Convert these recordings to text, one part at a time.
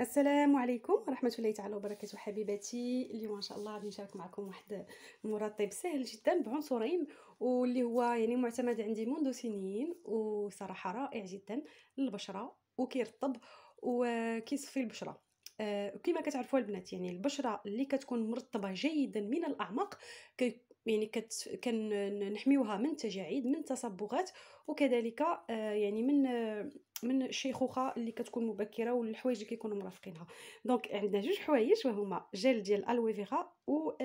السلام عليكم ورحمه الله تعالى وبركاته حبيباتي اليوم ان شاء الله غادي نشارك معكم واحد مرطب سهل جدا بعنصرين واللي هو يعني معتمد عندي منذ سنين وصراحه رائع جدا للبشره وكيرطب وكيصفي البشره آه كما كتعرفوا البنات يعني البشره اللي كتكون مرطبه جيدا من الاعماق يعني كت... كنحميوها من التجاعيد من التصبغات وكذلك آه، يعني من من الشيخوخه اللي كتكون مبكره والحوايج اللي كيكونوا مرافقينها دونك عندنا جوج حوايج وهما جيل ديال الالويفيرا وزيت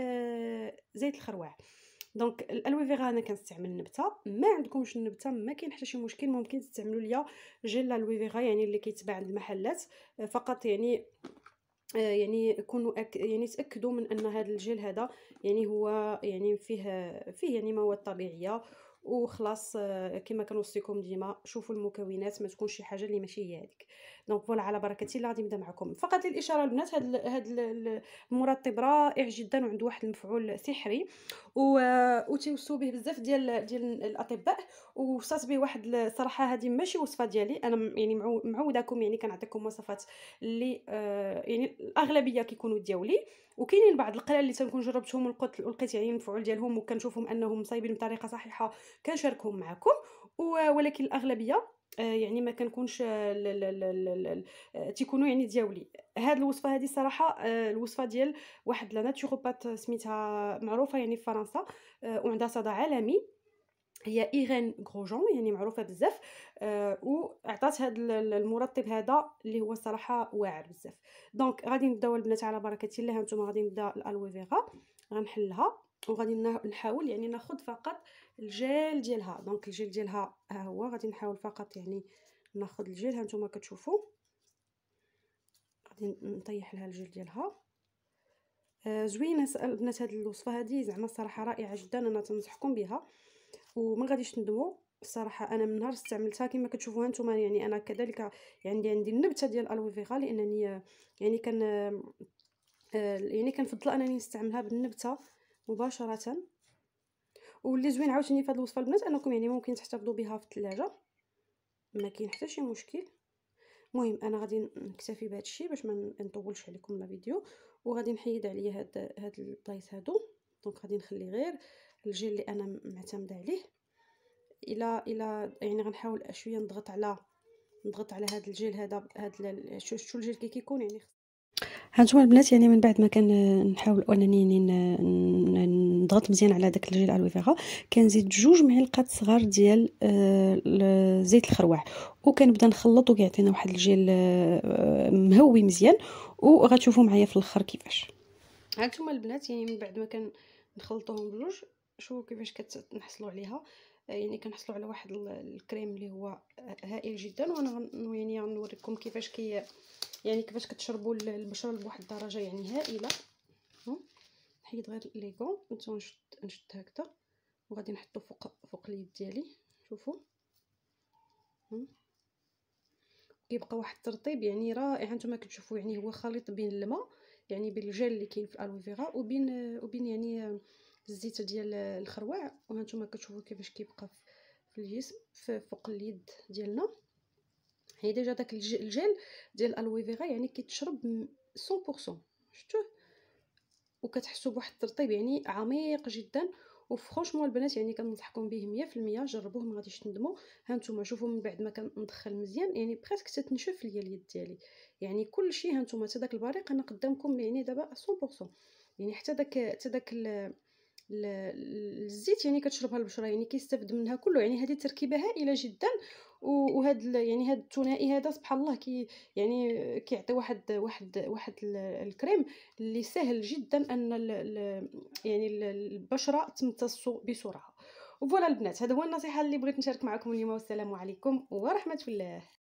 آه، الخروع دونك الالويفيرا انا كنستعمل النبته ما عندكمش النبته ما كاين حتى شي مشكل ممكن تستعملوا ليا جيل الالويفيرا يعني اللي كيتباع عند المحلات فقط يعني آه، يعني يكونوا أك... يعني تاكدوا من ان هذا الجل هذا يعني هو يعني فيه فيه يعني مواد طبيعيه وخلاص آه، كما كنوصيكم ديما شوفوا المكونات ما تكونش شي حاجه اللي ماشي هي هذيك دونك فوالا على بركه الله غادي نبدا معكم فقط للاشاره البنات هاد هاد المرطب رائع جدا وعنده واحد المفعول سحري آه، وتيوصوا به بزاف ديال ديال الاطباء وصات به واحد الصراحه هذه ماشي وصفه ديالي انا يعني معوداكم يعني كنعطيكم وصفات اللي آه، يعني الاغلبيه كيكونوا دياولي وكاينين بعض القلال اللي تنكون جربتهم ولقيت يعني المفعول ديالهم وكنشوفهم انهم مصايبين بطريقه صحيحه كنشاركهم معكم ولكن الاغلبيه آه، يعني ما كنكونش آه، تيكونوا يعني دياولي هاد الوصفه هذه صراحه آه، الوصفه ديال واحد لا ناتوروبات سميتها معروفه يعني في فرنسا وعندها صدى عالمي هي ايغين غروجون يعني معروفه بزاف وعطات هاد المرطب هذا اللي هو صراحه واعر بزاف دونك غادي نبداو البنات على بركه الله هانتوما غادي نبدا الالوي غنحلها وغادي نحاول يعني ناخذ فقط الجيل ديالها دونك الجيل ديالها ها هو غادي نحاول فقط يعني ناخذ الجيل ها نتوما كتشوفوا غادي نطيح لها الجيل ديالها آه زوينه البنات هذه الوصفه هذه زعما الصراحه رائعه جدا انا تنصحكم بها وما غاديش تندموا الصراحه انا من نهار استعملتها كما كتشوفوها نتوما يعني انا كذلك عندي عندي النبته ديال الوفيغا لانني يعني كان آه، يعني كنفضل انني نستعملها بالنبته مباشره واللي زوين عاوتاني في هذه الوصفه البنات انكم يعني ممكن تحتفظوا بها في الثلاجه ما كاين حتى شي مشكل مهم انا غادي نكتفي بهذا الشيء باش ما نطولش عليكم الفيديو وغادي نحيد عليا هاد هاد البلايص هادو دونك غادي نخلي غير الجيل اللي انا معتمده عليه الى الى يعني غنحاول شويه نضغط على نضغط على هاد الجيل هذا هاد شو شو الجيل كي كيكون يعني هانتوما البنات يعني من بعد ما كان آه، نحاول انني نضغط مزيان على داك الجيل الويفيرا كنزيد جوج معلقات صغار ديال آه، زيت الخروع وكنبدا نخلط وكيعطينا واحد الجيل آه، مهوي مزيان وغتشوفوا معايا في الاخر كيفاش هانتوما البنات يعني من بعد ما كان نخلطوهم بجوج شوفوا كيفاش كنحصلوا عليها يعني كنحصلوا على واحد الكريم اللي هو هائل جدا وانا يعني غنوريكم كيفاش كي يعني كيفاش كتشربوا البشره بواحد الدرجه يعني هائله نحيد غير لي كون نشد نشد هكذا وغادي نحطو فوق فوق اليد ديالي شوفوا كيبقى واحد الترطيب يعني رائع نتوما كتشوفوا يعني هو خليط بين الماء يعني بين الجل اللي كاين في الالوفيرا وبين وبين يعني الزيت ديال الخروع وهانتوما كتشوفوا كيفاش كيبقى في الجسم فوق اليد ديالنا هي ديجا داك الجيل ديال الويفيرا يعني كيتشرب 100% شفتوه وكتحسوا بواحد الترطيب يعني عميق جدا وفرانشمون البنات يعني كننصحكم به 100% جربوه ما غاديش تندموا ها نتوما شوفوا من بعد ما كندخل مزيان يعني بريسك تتنشف ليا اليد ديالي يعني كل شيء ها نتوما حتى داك البريق انا قدامكم يعني دابا 100% يعني حتى داك حتى داك الزيت يعني كتشربها البشره يعني كيستافد منها كله يعني هذه تركيبه هائله جدا وهذا يعني هاد الثنائي هذا سبحان الله كي يعني كيعطي واحد واحد واحد الكريم اللي سهل جدا ان يعني البشره تمتص بسرعه وفوالا البنات هذا هو النصيحه اللي بغيت نشارك معكم اليوم والسلام عليكم ورحمه الله